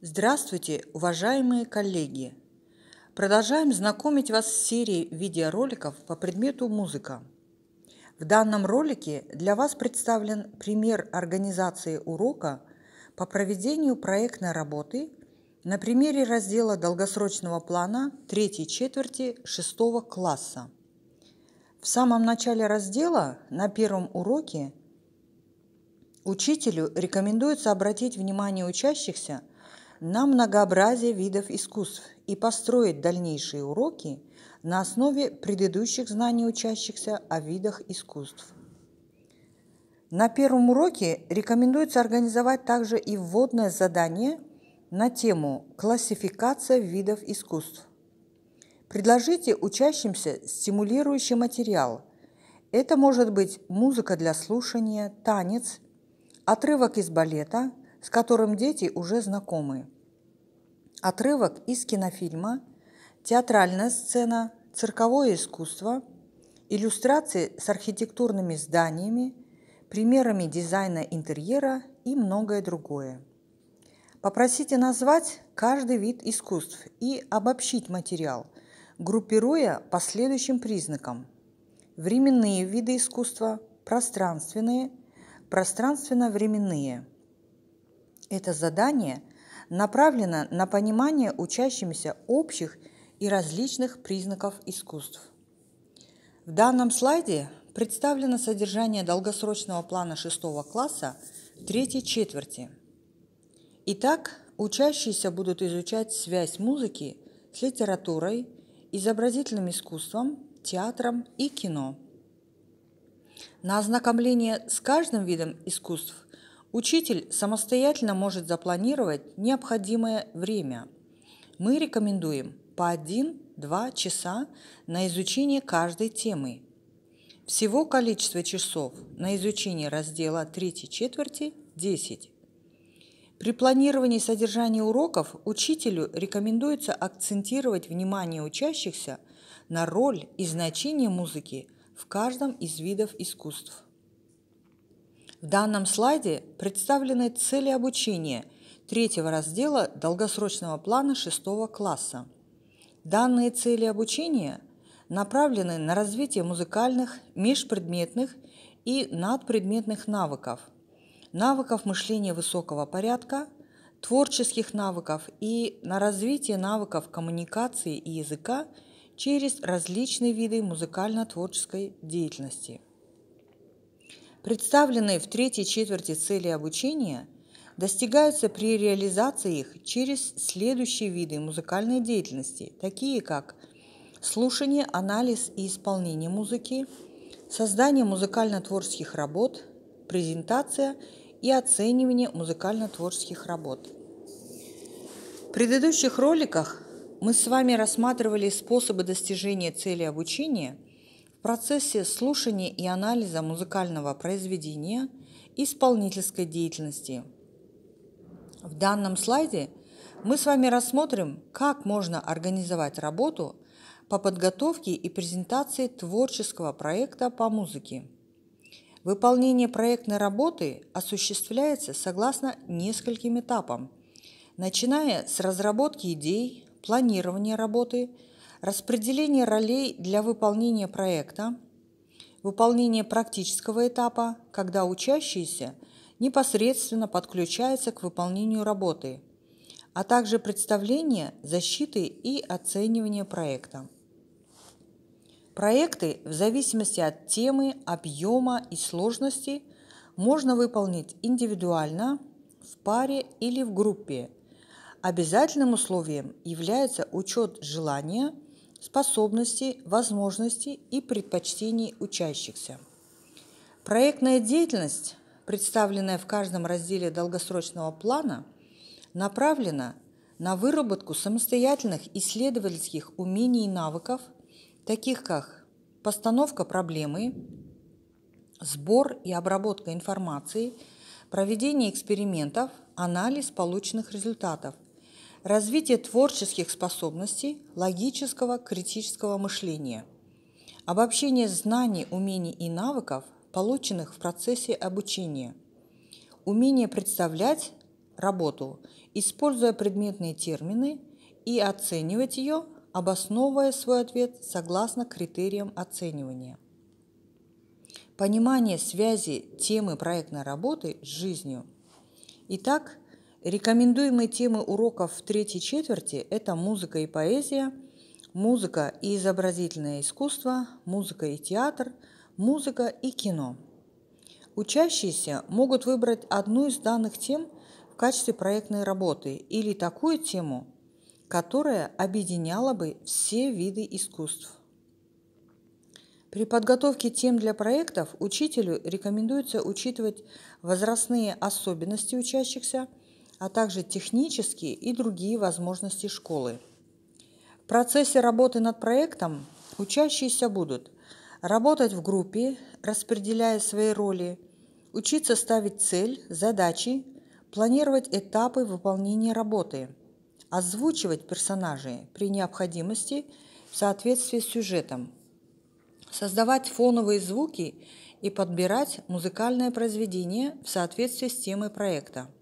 Здравствуйте, уважаемые коллеги! Продолжаем знакомить вас с серией видеороликов по предмету музыка. В данном ролике для вас представлен пример организации урока по проведению проектной работы на примере раздела долгосрочного плана третьей четверти шестого класса. В самом начале раздела на первом уроке учителю рекомендуется обратить внимание учащихся на многообразие видов искусств и построить дальнейшие уроки на основе предыдущих знаний учащихся о видах искусств. На первом уроке рекомендуется организовать также и вводное задание на тему «Классификация видов искусств». Предложите учащимся стимулирующий материал. Это может быть музыка для слушания, танец, отрывок из балета – с которым дети уже знакомы. Отрывок из кинофильма, театральная сцена, цирковое искусство, иллюстрации с архитектурными зданиями, примерами дизайна интерьера и многое другое. Попросите назвать каждый вид искусств и обобщить материал, группируя по следующим признакам. Временные виды искусства, пространственные, пространственно-временные – это задание направлено на понимание учащимися общих и различных признаков искусств. В данном слайде представлено содержание долгосрочного плана 6 класса третьей четверти. Итак, учащиеся будут изучать связь музыки с литературой, изобразительным искусством, театром и кино. На ознакомление с каждым видом искусств Учитель самостоятельно может запланировать необходимое время. Мы рекомендуем по 1-2 часа на изучение каждой темы. Всего количество часов на изучение раздела 3 четверти 10. При планировании содержания уроков учителю рекомендуется акцентировать внимание учащихся на роль и значение музыки в каждом из видов искусств. В данном слайде представлены цели обучения третьего раздела долгосрочного плана шестого класса. Данные цели обучения направлены на развитие музыкальных, межпредметных и надпредметных навыков, навыков мышления высокого порядка, творческих навыков и на развитие навыков коммуникации и языка через различные виды музыкально-творческой деятельности – представленные в третьей четверти цели обучения, достигаются при реализации их через следующие виды музыкальной деятельности, такие как слушание, анализ и исполнение музыки, создание музыкально-творческих работ, презентация и оценивание музыкально-творческих работ. В предыдущих роликах мы с вами рассматривали способы достижения цели обучения – в процессе слушания и анализа музыкального произведения исполнительской деятельности. В данном слайде мы с вами рассмотрим, как можно организовать работу по подготовке и презентации творческого проекта по музыке. Выполнение проектной работы осуществляется согласно нескольким этапам, начиная с разработки идей, планирования работы – распределение ролей для выполнения проекта, выполнение практического этапа, когда учащиеся непосредственно подключается к выполнению работы, а также представление защиты и оценивания проекта. Проекты в зависимости от темы, объема и сложности можно выполнить индивидуально, в паре или в группе. Обязательным условием является учет желания – способностей, возможностей и предпочтений учащихся. Проектная деятельность, представленная в каждом разделе долгосрочного плана, направлена на выработку самостоятельных исследовательских умений и навыков, таких как постановка проблемы, сбор и обработка информации, проведение экспериментов, анализ полученных результатов – развитие творческих способностей, логического, критического мышления, обобщение знаний, умений и навыков, полученных в процессе обучения, умение представлять работу, используя предметные термины и оценивать ее, обосновывая свой ответ согласно критериям оценивания. Понимание связи темы проектной работы с жизнью. Итак, Рекомендуемые темы уроков в третьей четверти – это музыка и поэзия, музыка и изобразительное искусство, музыка и театр, музыка и кино. Учащиеся могут выбрать одну из данных тем в качестве проектной работы или такую тему, которая объединяла бы все виды искусств. При подготовке тем для проектов учителю рекомендуется учитывать возрастные особенности учащихся – а также технические и другие возможности школы. В процессе работы над проектом учащиеся будут работать в группе, распределяя свои роли, учиться ставить цель, задачи, планировать этапы выполнения работы, озвучивать персонажей при необходимости в соответствии с сюжетом, создавать фоновые звуки и подбирать музыкальное произведение в соответствии с темой проекта –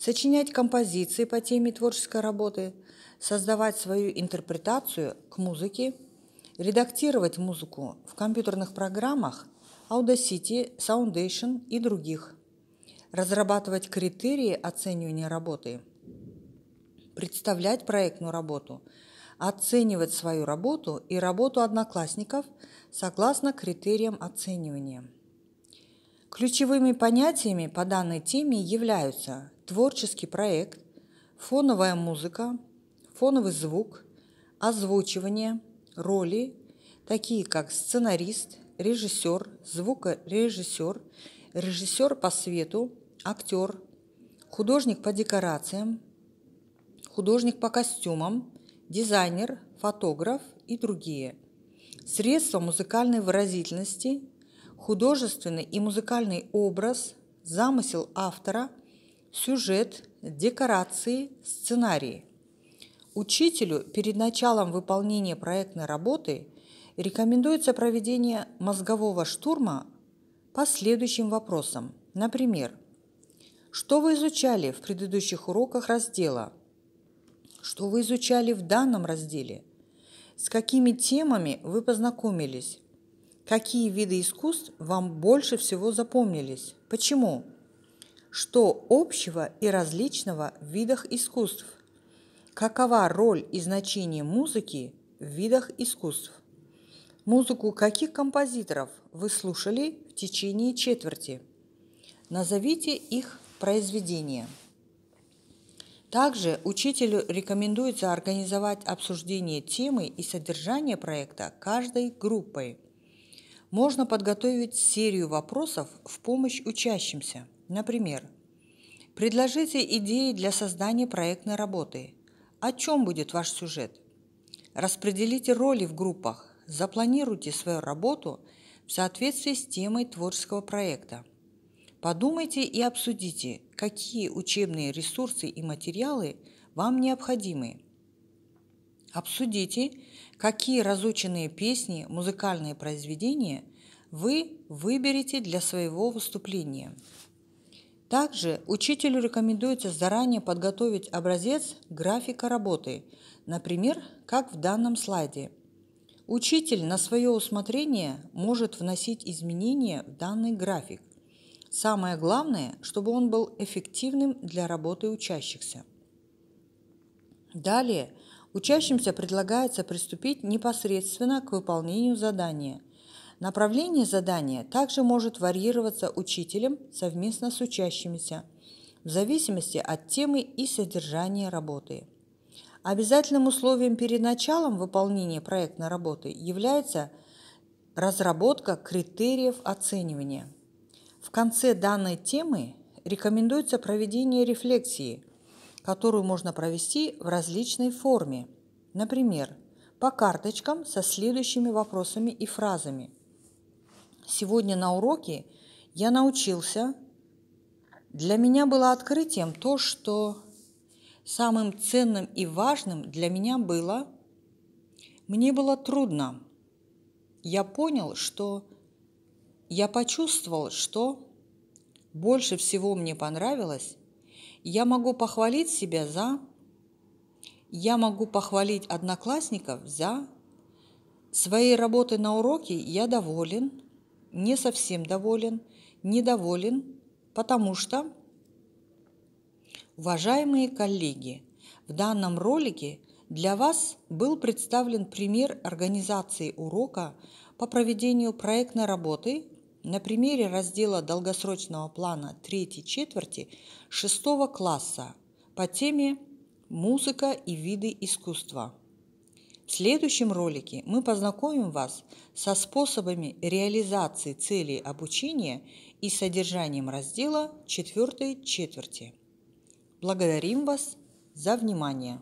сочинять композиции по теме творческой работы, создавать свою интерпретацию к музыке, редактировать музыку в компьютерных программах Audacity, Soundation и других, разрабатывать критерии оценивания работы, представлять проектную работу, оценивать свою работу и работу одноклассников согласно критериям оценивания – Ключевыми понятиями по данной теме являются творческий проект, фоновая музыка, фоновый звук, озвучивание, роли, такие как сценарист, режиссер, звукорежиссер, режиссер по свету, актер, художник по декорациям, художник по костюмам, дизайнер, фотограф и другие. Средства музыкальной выразительности, художественный и музыкальный образ, замысел автора, сюжет, декорации, сценарии. Учителю перед началом выполнения проектной работы рекомендуется проведение мозгового штурма по следующим вопросам. Например, что вы изучали в предыдущих уроках раздела? Что вы изучали в данном разделе? С какими темами вы познакомились? Какие виды искусств вам больше всего запомнились? Почему? Что общего и различного в видах искусств? Какова роль и значение музыки в видах искусств? Музыку каких композиторов вы слушали в течение четверти? Назовите их произведения. Также учителю рекомендуется организовать обсуждение темы и содержания проекта каждой группой – можно подготовить серию вопросов в помощь учащимся. Например, предложите идеи для создания проектной работы. О чем будет ваш сюжет? Распределите роли в группах, запланируйте свою работу в соответствии с темой творческого проекта. Подумайте и обсудите, какие учебные ресурсы и материалы вам необходимы – Обсудите, какие разученные песни, музыкальные произведения вы выберете для своего выступления. Также учителю рекомендуется заранее подготовить образец графика работы, например, как в данном слайде. Учитель на свое усмотрение может вносить изменения в данный график. Самое главное, чтобы он был эффективным для работы учащихся. Далее Учащимся предлагается приступить непосредственно к выполнению задания. Направление задания также может варьироваться учителем совместно с учащимися в зависимости от темы и содержания работы. Обязательным условием перед началом выполнения проектной работы является разработка критериев оценивания. В конце данной темы рекомендуется проведение рефлексии которую можно провести в различной форме. Например, по карточкам со следующими вопросами и фразами. Сегодня на уроке я научился. Для меня было открытием то, что самым ценным и важным для меня было мне было трудно. Я понял, что я почувствовал, что больше всего мне понравилось я могу похвалить себя за... Я могу похвалить одноклассников за... Своей работы на уроке я доволен, не совсем доволен, недоволен, потому что... Уважаемые коллеги, в данном ролике для вас был представлен пример организации урока по проведению проектной работы на примере раздела долгосрочного плана третьей четверти шестого класса по теме «Музыка и виды искусства». В следующем ролике мы познакомим вас со способами реализации целей обучения и содержанием раздела четвертой четверти. Благодарим вас за внимание!